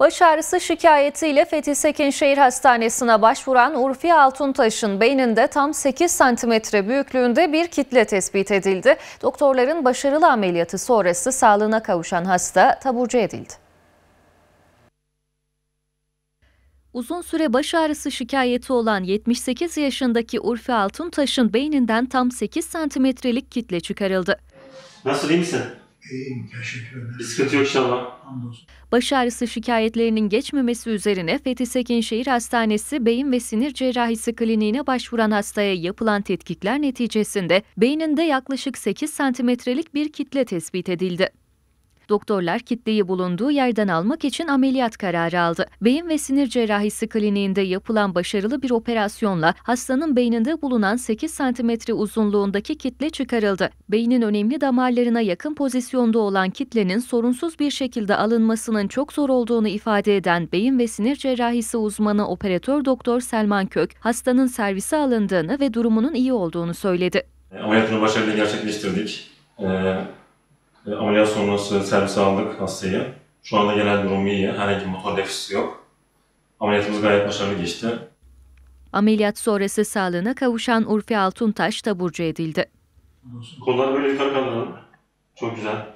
Baş ağrısı şikayetiyle Fethi Sekin Hastanesi'ne başvuran Urfi Altuntaş'ın beyninde tam 8 santimetre büyüklüğünde bir kitle tespit edildi. Doktorların başarılı ameliyatı sonrası sağlığına kavuşan hasta taburcu edildi. Uzun süre baş ağrısı şikayeti olan 78 yaşındaki Urfi Altuntaş'ın beyninden tam 8 santimetrelik kitle çıkarıldı. Nasıl iyi misin? İyiyim, teşekkür yok inşallah. Baş ağrısı şikayetlerinin geçmemesi üzerine Fethi Sekin Şehir Hastanesi Beyin ve Sinir Cerrahisi Kliniğine başvuran hastaya yapılan tetkikler neticesinde beyninde yaklaşık 8 santimetrelik bir kitle tespit edildi. Doktorlar kitleyi bulunduğu yerden almak için ameliyat kararı aldı. Beyin ve sinir cerrahisi kliniğinde yapılan başarılı bir operasyonla hastanın beyninde bulunan 8 cm uzunluğundaki kitle çıkarıldı. Beynin önemli damarlarına yakın pozisyonda olan kitlenin sorunsuz bir şekilde alınmasının çok zor olduğunu ifade eden beyin ve sinir cerrahisi uzmanı operatör doktor Selman Kök, hastanın servise alındığını ve durumunun iyi olduğunu söyledi. Ameliyatını başarıyla gerçekleştirdik. Ee, e, ameliyat sonrası servise aldık hastayı. Şu anda genel durumu iyi. Herhangi bir motor defisi yok. Ameliyatımız gayet başarılı geçti. Ameliyat sonrası sağlığına kavuşan Urfi Altuntaş taburcu edildi. Kollar böyle yukarı kaldıralım. Çok güzel.